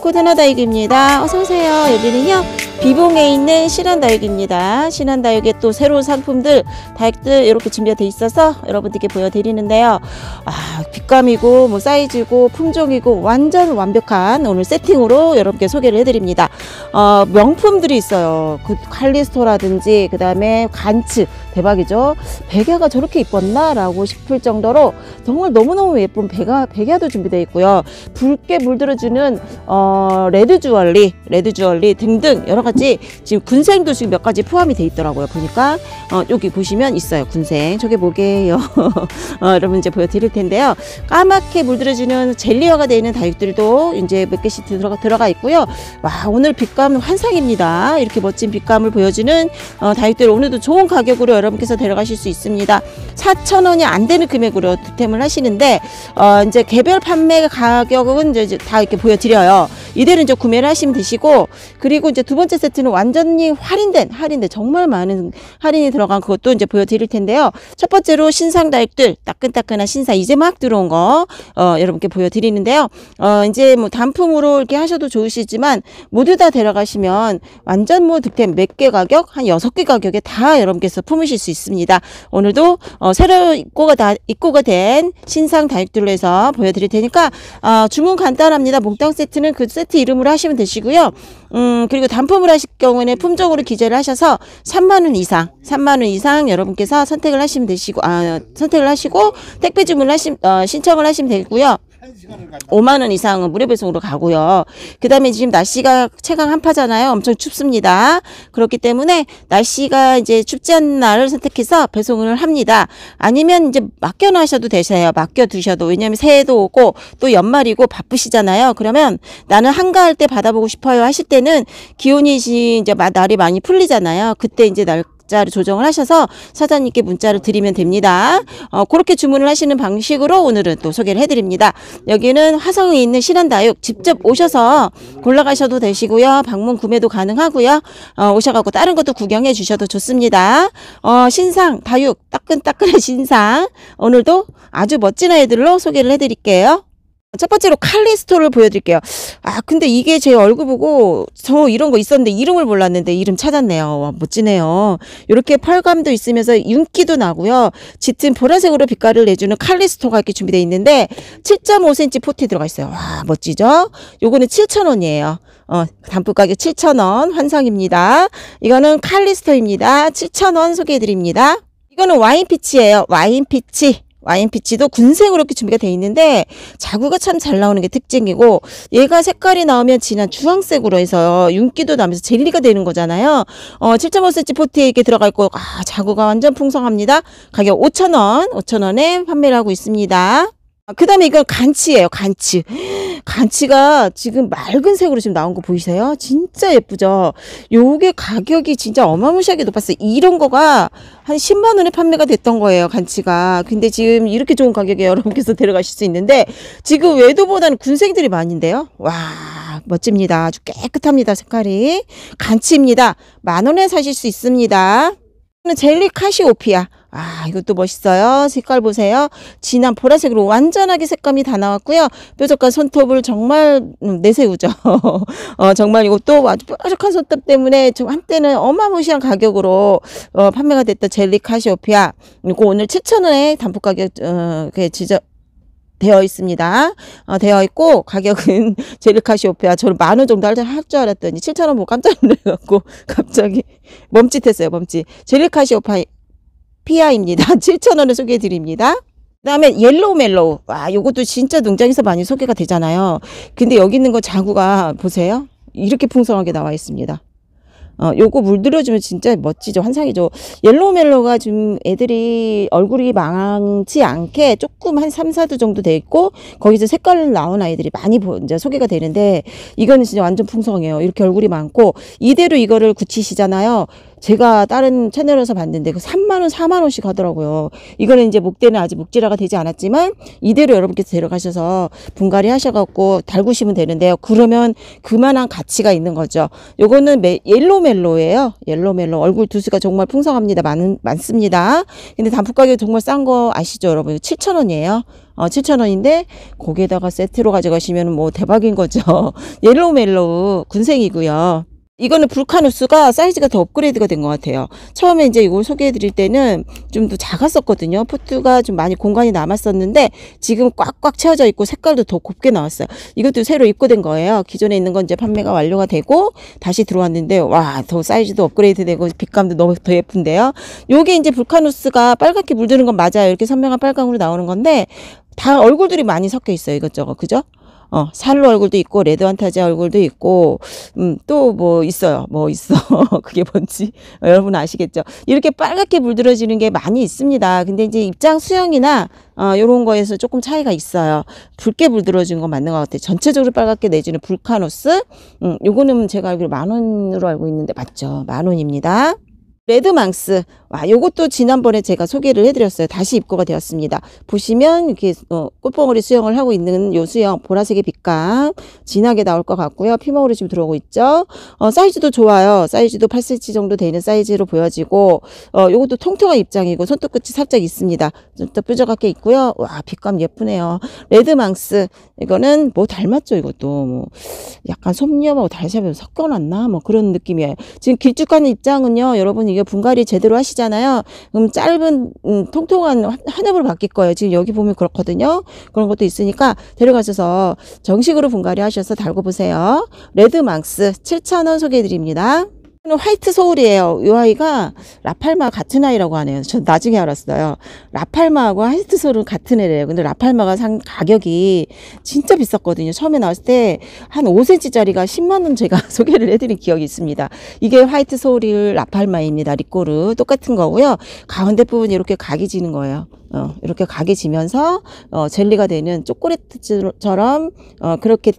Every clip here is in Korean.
코고 드나 다육입니다. 어서오세요. 여기는요, 비봉에 있는 신한 다육입니다. 신한 다육에또 새로운 상품들, 다육들 이렇게 준비가 돼 있어서 여러분들께 보여드리는데요. 아, 빛감이고, 뭐, 사이즈고, 품종이고, 완전 완벽한 오늘 세팅으로 여러분께 소개를 해드립니다. 어, 명품들이 있어요. 그 칼리스토라든지, 그 다음에 간츠. 대박이죠. 백야가 저렇게 이뻤나? 라고 싶을 정도로 정말 너무너무 예쁜 백야, 백야도 준비되어 있고요. 붉게 물들어주는, 어, 레드 주얼리, 레드 주얼리 등등 여러가지 지금 군생도 지금 몇 가지 포함이 돼 있더라고요. 보니까, 어, 여기 보시면 있어요. 군생. 저게 뭐게요? 어, 여러분 이제 보여드릴 텐데요. 까맣게 물들어주는 젤리어가 되어 있는 다육들도 이제 몇 개씩 들어가, 들어가 있고요. 와, 오늘 빛감 환상입니다. 이렇게 멋진 빛감을 보여주는 어, 다육들 오늘도 좋은 가격으로 여러분께서 데려가실 수 있습니다. 4,000원이 안 되는 금액으로 득템을 하시는데 어 이제 개별 판매 가격은 이제 다 이렇게 보여드려요. 이대로 이제 구매를 하시면 되시고 그리고 이제 두 번째 세트는 완전히 할인된 할인된 정말 많은 할인이 들어간 그것도 이제 보여드릴 텐데요. 첫 번째로 신상 다육들 따끈따끈한 신사 이제 막 들어온 거 어, 여러분께 보여드리는데요. 어, 이제 뭐 단품으로 이렇게 하셔도 좋으시지만 모두 다 데려가시면 완전 뭐 득템 몇 개 가격 한 여섯 개 가격에 다 여러분께서 품으실 찾으실 수 있습니다. 오늘도 어, 새로 입고가 다, 입고가 된 신상 다육들로 해서 보여드릴 테니까 어, 주문 간단합니다. 몽땅 세트는 그 세트 이름으로 하시면 되시고요. 음, 그리고 단품을 하실 경우에는 품종으로 기재를 하셔서 3만원 이상, 3만원 이상 여러분께서 선택을 하시면 되시고, 아, 선택을 하시고, 택배 주문을 하시, 어, 신청을 하시면 되고요. 5만 원 이상은 무료 배송으로 가고요. 그다음에 지금 날씨가 체감 한파잖아요. 엄청 춥습니다. 그렇기 때문에 날씨가 이제 춥지 않은 날을 선택해서 배송을 합니다. 아니면 이제 맡겨 놓으셔도 되세요. 맡겨 두셔도 왜냐면 하 새해도 오고 또 연말이고 바쁘시잖아요. 그러면 나는 한가할 때 받아보고 싶어요 하실 때는 기온이 이제 날이 많이 풀리잖아요. 그때 이제 날 문자로 조정을 하셔서 사장님께 문자를 드리면 됩니다. 어, 그렇게 주문을 하시는 방식으로 오늘은 또 소개를 해드립니다. 여기는 화성에 있는 신한다육 직접 오셔서 골라가셔도 되시고요. 방문 구매도 가능하고요. 어, 오셔가고 다른 것도 구경해 주셔도 좋습니다. 어, 신상 다육 따끈따끈한 신상 오늘도 아주 멋진 아이들로 소개를 해드릴게요. 첫 번째로 칼리스토를 보여드릴게요. 아, 근데 이게 제 얼굴 보고 저 이런 거 있었는데 이름을 몰랐는데 이름 찾았네요. 와, 멋지네요. 이렇게 펄감도 있으면서 윤기도 나고요. 짙은 보라색으로 빛깔을 내주는 칼리스토가 이렇게 준비되어 있는데 7.5cm 포티 들어가 있어요. 와, 멋지죠? 요거는 7,000원이에요. 어, 단품 가격 7,000원 환상입니다. 이거는 칼리스토입니다. 7,000원 소개해 드립니다. 이거는 와인 피치예요. 와인 피치. 와인피치도 군색 으로 이렇게 준비가 돼 있는데 자구가 참 잘 나오는 게 특징이고 얘가 색깔이 나오면 진한 주황색으로 해서 윤기도 나면서 젤리가 되는 거잖아요. 어 7.5cm 포트에 이렇게 들어가 있고 아 자구가 완전 풍성합니다. 가격 5,000원 5,000원에 판매를 하고 있습니다. 아, 그 다음에 이건 간치예요. 간치. 간치가 지금 맑은 색으로 지금 나온 거 보이세요? 진짜 예쁘죠? 요게 가격이 진짜 어마무시하게 높았어요. 이런 거가 한 10만 원에 판매가 됐던 거예요. 간치가. 근데 지금 이렇게 좋은 가격에 여러분께서 데려가실 수 있는데 지금 외도보다는 군생들이 많은데요. 와 멋집니다. 아주 깨끗합니다. 색깔이. 간치입니다. 만 원에 사실 수 있습니다. 젤리 카시오피아. 아 이것도 멋있어요. 색깔 보세요. 진한 보라색으로 완전하게 색감이 다 나왔고요. 뾰족한 손톱을 정말 음, 내세우죠. 어, 정말 이것도 아주 뾰족한 손톱 때문에 좀 한때는 어마무시한 가격으로 어, 판매가 됐던 젤리 카시오피아. 이거 오늘 7,000원에 단품 가격 어, 지적 되어 있습니다. 어, 되어 있고 가격은 제리카시오페아 저는 만원 정도 할 줄 알았더니 7천원 보고 깜짝 놀래갖고 갑자기 멈칫했어요. 멈칫. 제리카시오페아 피아입니다. 7,000원에 소개해 드립니다. 그 다음에 옐로우 멜로우. 와, 요것도 진짜 농장에서 많이 소개가 되잖아요. 근데 여기 있는 거 자구가 보세요. 이렇게 풍성하게 나와 있습니다. 어, 요거 물들여주면 진짜 멋지죠. 환상이죠. 옐로우 멜로가 지금 애들이 얼굴이 망치 않게 조금 한 3, 4두 정도 돼 있고, 거기서 색깔 나온 아이들이 많이 보, 이제 소개가 되는데, 이거는 진짜 완전 풍성해요. 이렇게 얼굴이 많고, 이대로 이거를 굳히시잖아요. 제가 다른 채널에서 봤는데 그 3만원, 4만원씩 하더라고요. 이거는 이제 목대는 아직 목질화가 되지 않았지만 이대로 여러분께서 데려가셔서 분갈이 하셔갖고 달구시면 되는데요. 그러면 그만한 가치가 있는 거죠. 요거는 옐로멜로예요. 옐로멜로. 얼굴 두수가 정말 풍성합니다. 많 많습니다. 근데 단풍 가격 정말 싼 거 아시죠, 여러분? 7천원이에요 어, 7,000원인데 거기에다가 세트로 가져가시면 뭐 대박인 거죠. 옐로멜로 군생이고요. 이거는 불카누스가 사이즈가 더 업그레이드가 된 것 같아요. 처음에 이제 이걸 소개해 드릴 때는 좀 더 작았었거든요. 포트가 좀 많이 공간이 남았었는데 지금 꽉꽉 채워져 있고 색깔도 더 곱게 나왔어요. 이것도 새로 입고된 거예요. 기존에 있는 건 이제 판매가 완료가 되고 다시 들어왔는데 와, 더 사이즈도 업그레이드 되고 빛감도 너무 더 예쁜데요. 요게 이제 불카누스가 빨갛게 물드는 건 맞아요. 이렇게 선명한 빨강으로 나오는 건데 다 얼굴들이 많이 섞여 있어요. 이것저것. 그죠? 어, 살로 얼굴도 있고 레드 환타지 얼굴도 있고 음, 또 뭐 있어요. 뭐 있어. 그게 뭔지 여러분 아시겠죠? 이렇게 빨갛게 물들어지는 게 많이 있습니다. 근데 이제 입장 수영이나 어, 요런 거에서 조금 차이가 있어요. 붉게 물들어진 거 맞는 것 같아요. 전체적으로 빨갛게 내주는 불카노스. 음, 요거는 제가 알기로 만 원으로 알고 있는데 맞죠? 만 원입니다. 레드망스. 와, 요것도 지난번에 제가 소개를 해드렸어요. 다시 입고가 되었습니다. 보시면 이렇게 어, 꽃봉오리 수영을 하고 있는 요 수영 보라색의 빛감 진하게 나올 것 같고요. 피멍으로 지금 들어오고 있죠. 어, 사이즈도 좋아요. 사이즈도 8cm 정도 되는 사이즈로 보여지고 어, 요것도 통통한 입장이고 손톱끝이 살짝 있습니다. 좀 더 뾰족하게 있고요. 와, 빛감 예쁘네요. 레드망스 이거는 뭐 닮았죠. 이것도 뭐 약간 솜녀하고 달샤하 섞어놨나 뭐 그런 느낌이에요. 지금 길쭉한 입장은요. 여러분 이게 이게 분갈이 제대로 하시잖아요. 그럼 짧은 음, 통통한 한엽을 바뀔 거예요. 지금 여기 보면 그렇거든요. 그런 것도 있으니까 데려가셔서 정식으로 분갈이 하셔서 달고 보세요. 레드망스 7,000원 소개해드립니다. 화이트 소울이에요. 이 아이가 라팔마 같은 아이라고 하네요. 전 나중에 알았어요. 라팔마하고 화이트 소울은 같은 애래요. 근데 라팔마가 상 가격이 진짜 비쌌거든요. 처음에 나왔을 때 한 5cm짜리가 10만 원 제가 소개를 해드린 기억이 있습니다. 이게 화이트 소울일 라팔마입니다. 리꼬르 똑같은 거고요. 가운데 부분이 이렇게 각이 지는 거예요. 어, 이렇게 각이 지면서 어, 젤리가 되는 초콜릿처럼 어, 그렇게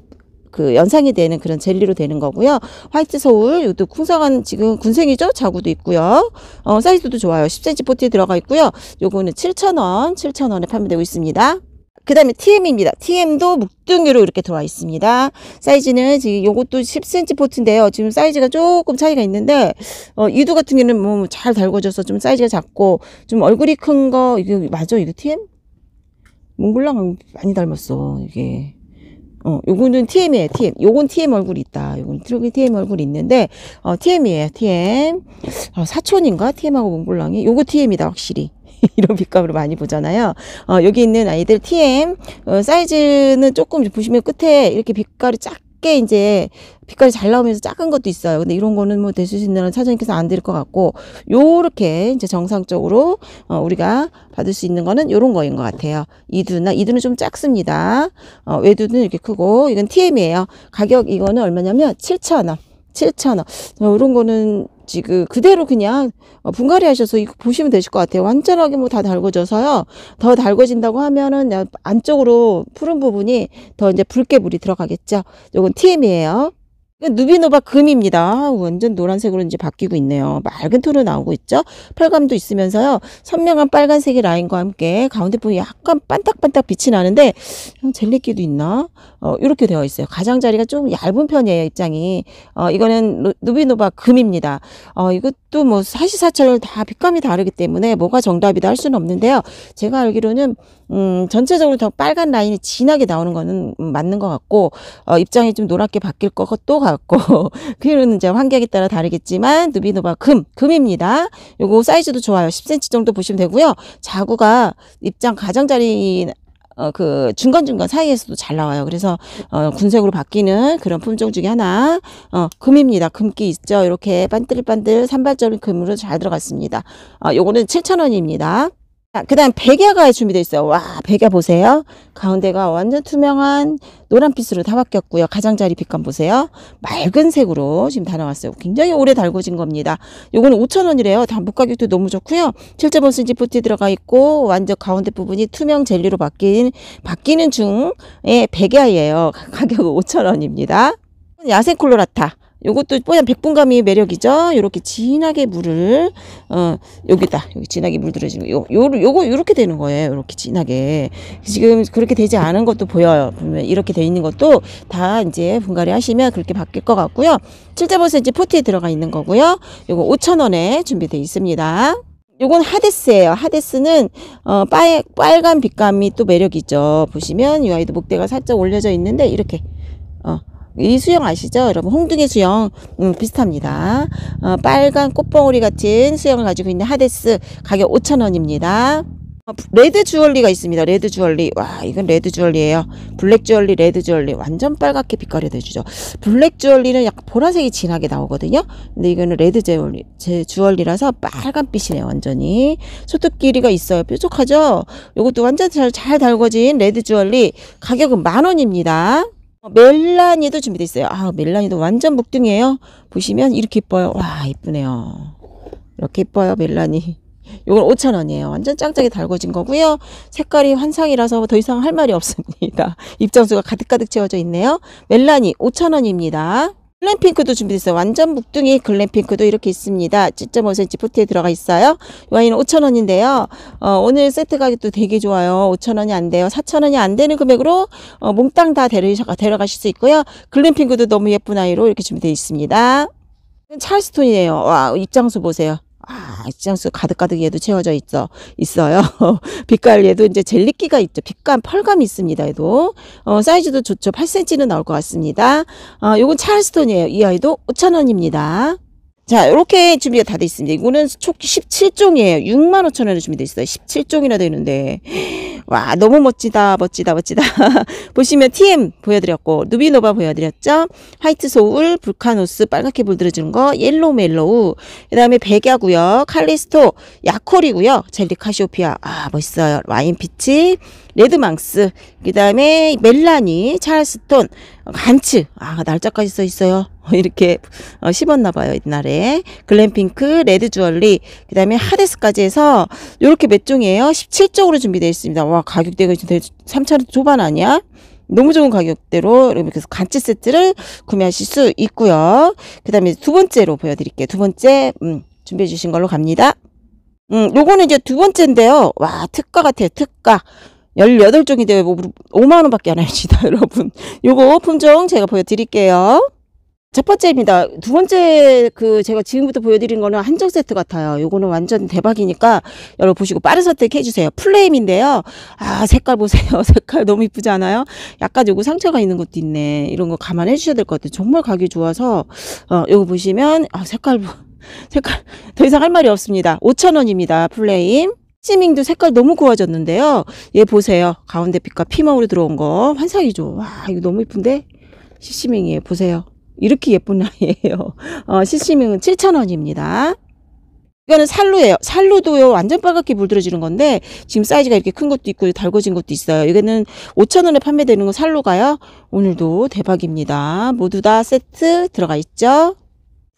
그 연상이 되는 그런 젤리로 되는 거고요. 화이트 서울, 이것도 쿵성한 지금 군생이죠? 자구도 있고요. 어, 사이즈도 좋아요. 10cm 포트에 들어가 있고요. 요거는 7,000원, 7,000원에 판매되고 있습니다. 그 다음에 TM입니다. TM도 묵등유로 이렇게 들어와 있습니다. 사이즈는 지금 요것도 10cm 포트인데요. 지금 사이즈가 조금 차이가 있는데, 어, 유두 같은 경우는 뭐잘 뭐 달궈져서 좀 사이즈가 작고, 좀 얼굴이 큰 거, 이거 맞아? 이거 TM? 몽글랑 많이 닮았어, 이게. 어, 요거는 TM이에요, TM. 요건 TM 얼굴이 있다. 요건 트럭이 TM 얼굴이 있는데, 어, TM이에요, TM. 어, 사촌인가? TM하고 몽블랑이? 요거 TM이다, 확실히. 이런 빛감으로 많이 보잖아요. 어, 여기 있는 아이들 TM, 어, 사이즈는 조금 보시면 끝에 이렇게 빛깔이 쫙 작게 이제 빛깔이 잘 나오면서 작은 것도 있어요. 근데 이런 거는 뭐 대수신들은 사장님께서 안 드릴 것 같고 요렇게 이제 정상적으로 어, 우리가 받을 수 있는 거는 요런 거인 것 같아요. 이두나 이두는 좀 작습니다. 어, 외두는 이렇게 크고 이건 TM이에요. 가격 이거는 얼마냐면 7,000원. 7,000원. 어, 이런 거는 지금 그대로 그냥 어, 분갈이 하셔서 이거 보시면 되실 것 같아요. 완전하게 뭐 다 달궈져서요. 더 달궈진다고 하면은 안쪽으로 푸른 부분이 더 이제 붉게 물이 들어가겠죠. 요건 TM이에요. 누비노바 금입니다. 완전 노란색으로 이제 바뀌고 있네요. 맑은 톤으로 나오고 있죠. 펄감도 있으면서요. 선명한 빨간색의 라인과 함께 가운데 부분 이 약간 반딱반딱 빛이 나는데 어, 젤리끼도 있나? 어, 이렇게 되어 있어요. 가장자리가 좀 얇은 편이에요. 입장이. 어, 이거는 누비노바 금입니다. 어, 이것도 뭐 사시사철 다 빛감이 다르기 때문에 뭐가 정답이다 할 수는 없는데요. 제가 알기로는 음, 전체적으로 더 빨간 라인이 진하게 나오는 거는 음, 맞는 것 같고 어, 입장이 좀 노랗게 바뀔 것 같고 같고 그거는 이제 환경에 따라 다르겠지만 누비노바 금 금입니다. 요거 사이즈도 좋아요. 10cm 정도 보시면 되고요. 자구가 입장 가장자리 어, 그 중간중간 사이에서도 잘 나와요. 그래서 어, 군색으로 바뀌는 그런 품종 중에 하나 어, 금입니다. 금기 있죠. 이렇게 반들반들 산발적인 금으로 잘 들어갔습니다. 어, 요거는 7,000원입니다. 그 다음 백야가 준비되어 있어요. 와 백야 보세요. 가운데가 완전 투명한 노란빛으로 다 바뀌었고요. 가장자리 빛감 보세요. 맑은 색으로 지금 다 나왔어요. 굉장히 오래 달궈진 겁니다. 요거는 5,000원이래요. 담보 가격도 너무 좋고요. 실제 번스지 포티 들어가 있고 완전 가운데 부분이 투명 젤리로 바뀐 바뀌는 중의 백야예요. 가격은 5,000원입니다. 야생 콜로라타. 요것도 뽀얀 백분감이 매력이죠. 요렇게 진하게 물을 어 여기다 여기 진하게 물 들어지는 요, 요 요거 요렇게 되는 거예요. 요렇게 진하게 지금 그렇게 되지 않은 것도 보여요. 보면 이렇게 돼 있는 것도 다 이제 분갈이 하시면 그렇게 바뀔 것 같고요. 7.5cm 포트에 들어가 있는 거고요. 요거 5천원에 준비돼 있습니다. 요건 하데스예요. 하데스는 어, 빨, 빨간 빛감이 또 매력이죠. 보시면 이 아이도 목대가 살짝 올려져 있는데 이렇게 어, 이 수영 아시죠? 여러분 홍등의 수영 음, 비슷합니다. 어, 빨간 꽃봉오리 같은 수영을 가지고 있는 하데스 가격 5,000원입니다. 어, 레드 주얼리가 있습니다. 레드 주얼리. 와, 이건 레드 주얼리예요. 블랙 주얼리, 레드 주얼리. 완전 빨갛게 빛깔이 되주죠. 블랙 주얼리는 약간 보라색이 진하게 나오거든요. 근데 이거는 레드 주얼리, 제 주얼리라서 빨간빛이네요. 완전히. 소득 길이가 있어요. 뾰족하죠? 이것도 완전 잘, 잘 달궈진 레드 주얼리. 가격은 만 원입니다. 어, 멜라니도 준비되어 있어요. 아, 멜라니도 완전 묵등이에요 보시면 이렇게 예뻐요. 와, 이쁘네요 이렇게 예뻐요, 멜라니. 요건 5,000원이에요. 완전 짱짱이 달궈진 거고요. 색깔이 환상이라서 더 이상 할 말이 없습니다. 입장수가 가득가득 채워져 있네요. 멜라니 5,000원입니다. 글램핑크도 준비됐어요. 완전 묵둥이 글램핑크도 이렇게 있습니다. 7.5cm 포트에 들어가 있어요. 와인은 5,000원인데요. 어, 오늘 세트 가격도 되게 좋아요. 5,000원이 안 돼요. 4,000원이 안 되는 금액으로 어, 몽땅 다 데려가, 데려가실 수 있고요. 글램핑크도 너무 예쁜 아이로 이렇게 준비되어 있습니다. 찰스톤이에요. 와, 입장수 보세요. 시장수 가득가득 얘도 채워져 있어, 있어요. 빛깔 얘도 이제 젤리끼가 있죠. 빛감, 펄감이 있습니다. 얘도. 어, 사이즈도 좋죠. 8cm는 나올 것 같습니다. 어, 요건 찰스톤이에요. 이 아이도 5,000원입니다. 자, 이렇게 준비가 다돼 있습니다. 이거는 총 17종이에요. 65,000원에 준비되어 있어요. 17종이나 되는데. 와 너무 멋지다 멋지다 멋지다 보시면 TM 보여드렸고 누비노바 보여드렸죠 화이트 소울 불카노스 빨갛게 물들어주는 거 옐로우 멜로우 그 다음에 백야구요 칼리스토 야콜이구요 젤리 카시오피아 아 멋있어요 와인 피치 레드망스 그 다음에 멜라니 찰스톤 간츠 아 날짜까지 써 있어요 이렇게 어, 씹었나 봐요 옛날에 글램핑크 레드 주얼리 그 다음에 하데스까지 해서 이렇게 몇 종이에요 17종으로 준비되어 있습니다 와 가격대가 진짜 3천 초반 아니야 너무 좋은 가격대로 이렇게 해서 간치 세트를 구매하실 수 있고요 그 다음에 두 번째로 보여드릴게요 두 번째 음, 준비해 주신 걸로 갑니다 음, 요거는 이제 두 번째인데요 와 특가 같아요 특가 1 8종인데 5만원 밖에 안 합니다 여러분 요거 품종 제가 보여드릴게요 첫 번째입니다. 두 번째 그 제가 지금부터 보여드린 거는 한정 세트 같아요. 요거는 완전 대박이니까 여러분 보시고 빠른 선택해 주세요. 플레임인데요. 아 색깔 보세요. 색깔 너무 이쁘지 않아요? 약간 요거 상처가 있는 것도 있네. 이런 거 감안해 주셔야 될 것 같아요. 정말 가격이 좋아서 어 요거 보시면 아 색깔 색깔 더 이상 할 말이 없습니다. 5천원입니다 플레임. 시밍도 색깔 너무 고와졌는데요. 얘 보세요. 가운데 빛과 피망으로 들어온 거 환상이죠. 와 이거 너무 이쁜데? 시시밍이에요. 보세요. 이렇게 예쁜 나이에요. 어, 시시밍은 7,000원입니다. 이거는 살로예요. 살로도요 완전 빨갛게 물들어지는 건데 지금 사이즈가 이렇게 큰 것도 있고 달궈진 것도 있어요. 이거는 5,000원에 판매되는 건 살로가요. 오늘도 대박입니다. 모두 다 세트 들어가 있죠.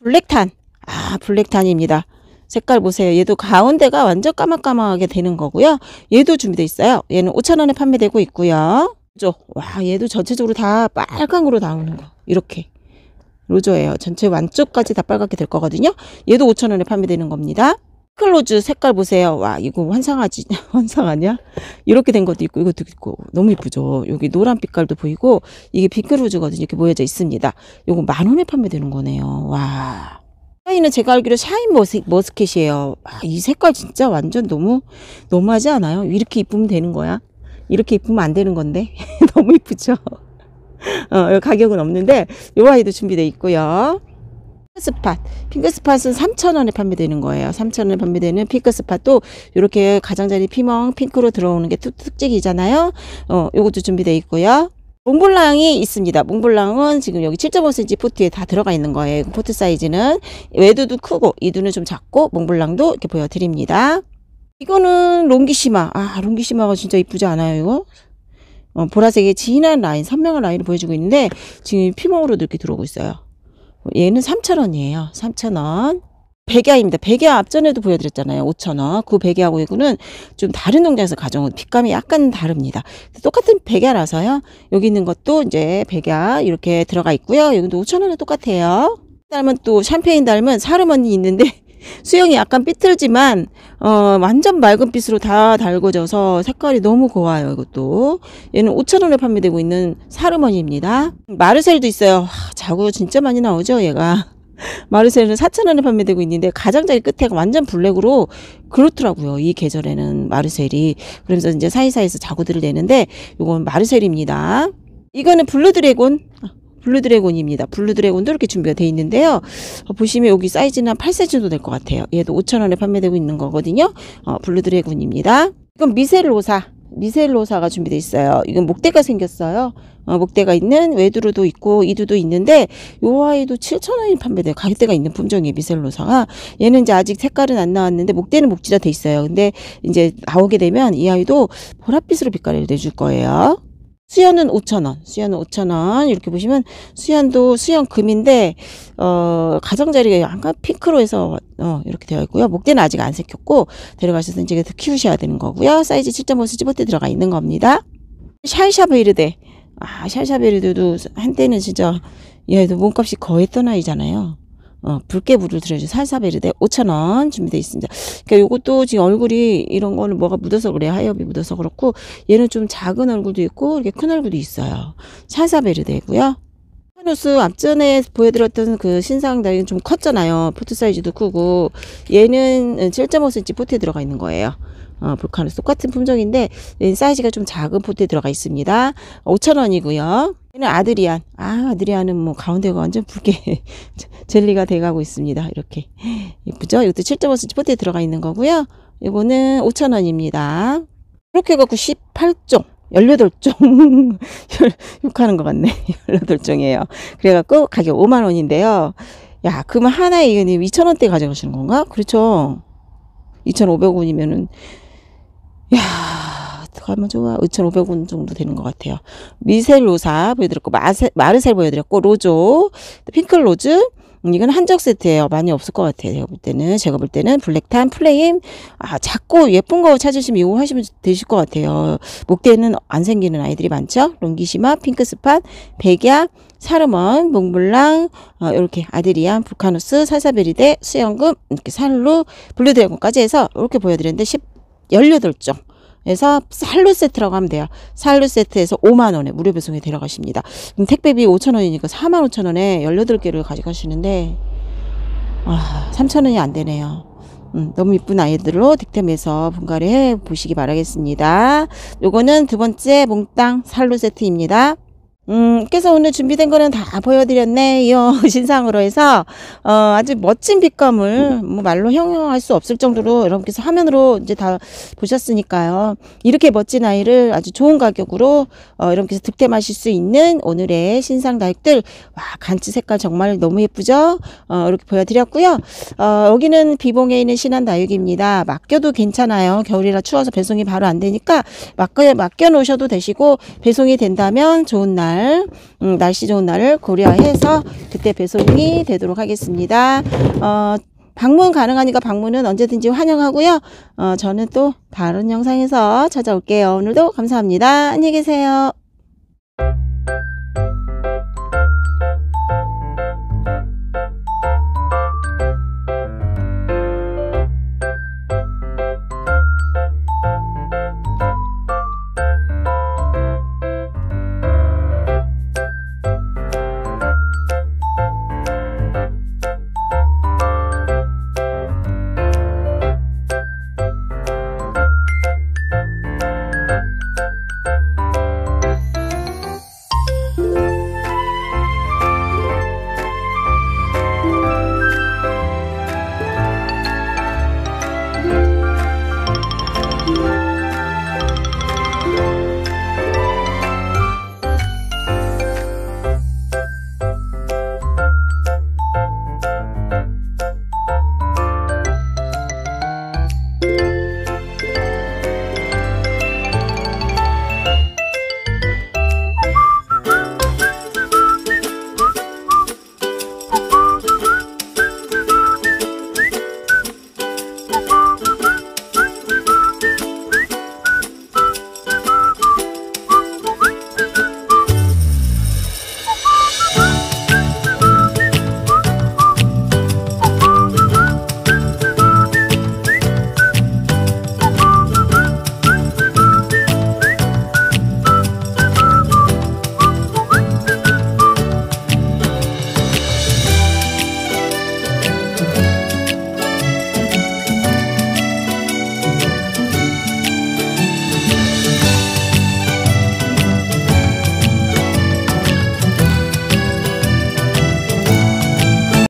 블랙탄. 아 블랙탄입니다. 색깔 보세요. 얘도 가운데가 완전 까막까막하게 되는 거고요. 얘도 준비되어 있어요. 얘는 5,000원에 판매되고 있고요. 그와 얘도 전체적으로 다 빨강으로 나오는 거. 이렇게. 로저예요. 전체 완쪽까지 다 빨갛게 될 거거든요. 얘도 5,000원에 판매되는 겁니다. 클로즈 색깔 보세요. 와 이거 환상하지 환상하냐? 이렇게 된 것도 있고 이것도 있고 너무 이쁘죠. 여기 노란 빛깔도 보이고 이게 빅클로즈거든요. 이렇게 모여져 있습니다. 이거만 원에 판매되는 거네요. 와. 샤이는 제가 알기로 샤인 머스, 머스켓이에요. 와, 이 색깔 진짜 완전 너무 너무하지 않아요? 이렇게 이쁘면 되는 거야? 이렇게 이쁘면 안 되는 건데 너무 이쁘죠? 어, 가격은 없는데 요 아이도 준비되어 있고요. 핑크스팟. 핑크스팟은 3,000원에 판매되는 거예요. 3,000원에 판매되는 핑크스팟도 이렇게 가장자리 피멍 핑크로 들어오는 게 특징이잖아요. 어, 요것도 준비되어 있고요. 몽블랑이 있습니다. 몽블랑은 지금 여기 7.5cm 포트에 다 들어가 있는 거예요. 그 포트 사이즈는 외두도 크고 이두는 좀 작고 몽블랑도 이렇게 보여드립니다. 이거는 롱기시마. 아, 롱기시마가 진짜 이쁘지 않아요, 이거? 어, 보라색의 진한 라인, 선명한 라인을 보여주고 있는데 지금 피멍으로도 이렇게 들어오고 있어요. 얘는 3,000원이에요. 3,000원. 백야입니다. 백야 앞전에도 보여드렸잖아요. 5,000원. 그 백야하고 이거는 좀 다른 농장에서 가져온 빛감이 약간 다릅니다. 똑같은 백야라서요. 여기 있는 것도 이제 백야 이렇게 들어가 있고요. 여기도 5,000원에 똑같아요. 닮은 또 샴페인 닮은 사르머니 있는데 수영이 약간 삐뚤지만 어, 완전 맑은 빛으로 다 달궈져서 색깔이 너무 고와요 이것도 얘는 5천원에 판매되고 있는 사르머니입니다 마르셀도 있어요 와, 자구 진짜 많이 나오죠 얘가 마르셀은 4천원에 판매되고 있는데 가장자리 끝에 완전 블랙으로 그렇더라고요. 이 계절에는 마르셀이. 그러면서 이제 사이사이에서 자구들을 내는데 이건 마르셀입니다. 이거는 블루 드래곤 블루드래곤입니다. 블루드래곤도 이렇게 준비가 돼 있는데요. 어, 보시면 여기 사이즈는 한8세즈도될 것 같아요. 얘도 5,000원에 판매되고 있는 거거든요. 어, 블루드래곤입니다. 그럼 미셀로사. 미셀로사가 준비되어 있어요. 이건 목대가 생겼어요. 어, 목대가 있는 외두루도 있고 이두도 있는데 요 아이도 7,000원이 판매돼요. 가격대가 있는 품종이에요. 미셀로사가. 얘는 이제 아직 색깔은 안 나왔는데 목대는 목지가 돼 있어요. 근데 이제 나오게 되면 이 아이도 보랏빛으로 빛깔을 내줄 거예요. 수연은 5천원 수연은 5천원 이렇게 보시면 수연도 수연금인데 어 가장자리가 약간 핑크로 해서 어 이렇게 되어 있고요 목대는 아직 안 새겼고 데려가셔서 이제 키우셔야 되는 거고요 사이즈 7.5cm대 들어가 있는 겁니다 샬샤베이르데 아 샬샤베이르데도 한때는 진짜 얘도 예, 몸값이 거의 떠나이잖아요 어, 붉게불을 들여준 살사베르데 5,000원 준비되어 있습니다. 그러니까 요것도 지금 얼굴이 이런 거는 뭐가 묻어서 그래요. 하엽이 묻어서 그렇고 얘는 좀 작은 얼굴도 있고 이렇게 큰 얼굴도 있어요. 살사베르데고요. 파노스 앞전에 보여드렸던 그 신상다리는 좀 컸잖아요. 포트 사이즈도 크고 얘는 7.5cm 포트에 들어가 있는 거예요. 어, 볼카노 똑같은 품종인데 사이즈가 좀 작은 포트에 들어가 있습니다. 5,000원이고요. 얘는 아드리안. 아, 아드리안은 뭐 가운데가 완전 붉게 젤리가 돼가고 있습니다. 이렇게. 예쁘죠? 이것도 7.5cm 포트에 들어가 있는 거고요. 이거는 5,000원입니다. 이렇게 해갖고 18종. 18종 욕하는 것 같네 18종이에요 그래갖고 가격 5만원인데요 야 그러면 하나에 이거는 2천원대 가져가시는 건가? 그렇죠 2,500원이면은 야 어떡하면 좋아. 2 5 0 0원 정도 되는 것 같아요. 미셀 로사 보여드렸고, 마세, 마르셀 보여드렸고, 로조, 핑클 로즈, 이건 한적 세트예요. 많이 없을 것 같아요. 제가 볼 때는 제가 볼 때는 블랙탄 플레임 아 작고 예쁜 거 찾으시면 이거 하시면 되실 것 같아요. 목대는 안 생기는 아이들이 많죠. 롱기시마, 핑크스팟, 백야, 사르먼, 몽블랑 어, 이렇게 아드리안, 부카누스, 살사베리데, 수영금 이렇게 살루 블루드래곤까지 해서 이렇게 보여드렸는데 10 18종. 에서 살로 세트라고 하면 돼요. 살로 세트에서 5만 원에 무료 배송이 들어가십니다. 그럼 택배비 5천 원이니까 4만 5천 원에 18개를 가져가시는데 아, 3천 원이 안 되네요. 음, 너무 이쁜 아이들로 득템해서 분갈이 해 보시기 바라겠습니다. 요거는 두 번째 몽땅 살로 세트입니다. 음, 그래서 오늘 준비된 거는 다 보여드렸네요. 신상으로 해서, 어, 아주 멋진 빛감을, 뭐, 말로 형용할 수 없을 정도로 여러분께서 화면으로 이제 다 보셨으니까요. 이렇게 멋진 아이를 아주 좋은 가격으로, 어, 여러분께서 득템하실 수 있는 오늘의 신상 다육들. 와, 간치 색깔 정말 너무 예쁘죠? 어, 이렇게 보여드렸고요. 어, 여기는 비봉에 있는 신한 다육입니다. 맡겨도 괜찮아요. 겨울이라 추워서 배송이 바로 안 되니까, 맡겨, 맡겨놓으셔도 되시고, 배송이 된다면 좋은 날, 날 음, 날씨 좋은 날을 고려해서 그때 배송이 되도록 하겠습니다. 어, 방문 가능하니까 방문은 언제든지 환영하고요. 어, 저는 또 다른 영상에서 찾아올게요. 오늘도 감사합니다. 안녕히 계세요.